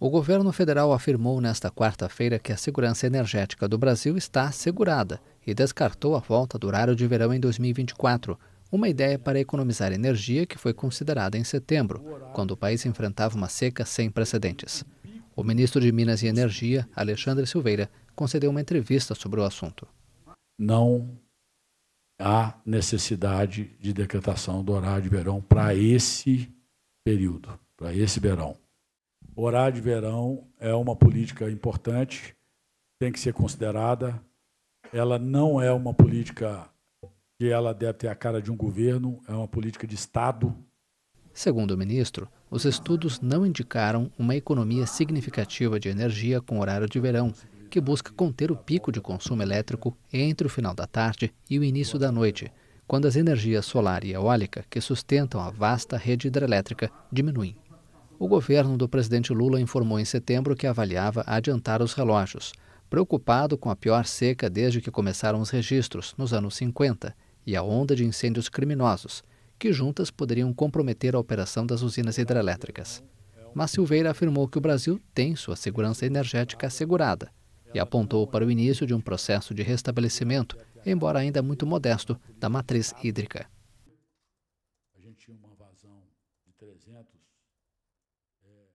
O governo federal afirmou nesta quarta-feira que a segurança energética do Brasil está assegurada e descartou a volta do horário de verão em 2024, uma ideia para economizar energia que foi considerada em setembro, quando o país enfrentava uma seca sem precedentes. O ministro de Minas e Energia, Alexandre Silveira, concedeu uma entrevista sobre o assunto. Não há necessidade de decretação do horário de verão para esse período, para esse verão horário de verão é uma política importante, tem que ser considerada. Ela não é uma política que ela deve ter a cara de um governo, é uma política de Estado. Segundo o ministro, os estudos não indicaram uma economia significativa de energia com horário de verão, que busca conter o pico de consumo elétrico entre o final da tarde e o início da noite, quando as energias solar e eólica que sustentam a vasta rede hidrelétrica diminuem. O governo do presidente Lula informou em setembro que avaliava adiantar os relógios, preocupado com a pior seca desde que começaram os registros, nos anos 50, e a onda de incêndios criminosos, que juntas poderiam comprometer a operação das usinas hidrelétricas. Mas Silveira afirmou que o Brasil tem sua segurança energética assegurada e apontou para o início de um processo de restabelecimento, embora ainda muito modesto, da matriz hídrica. A gente tinha uma vazão de 300嗯。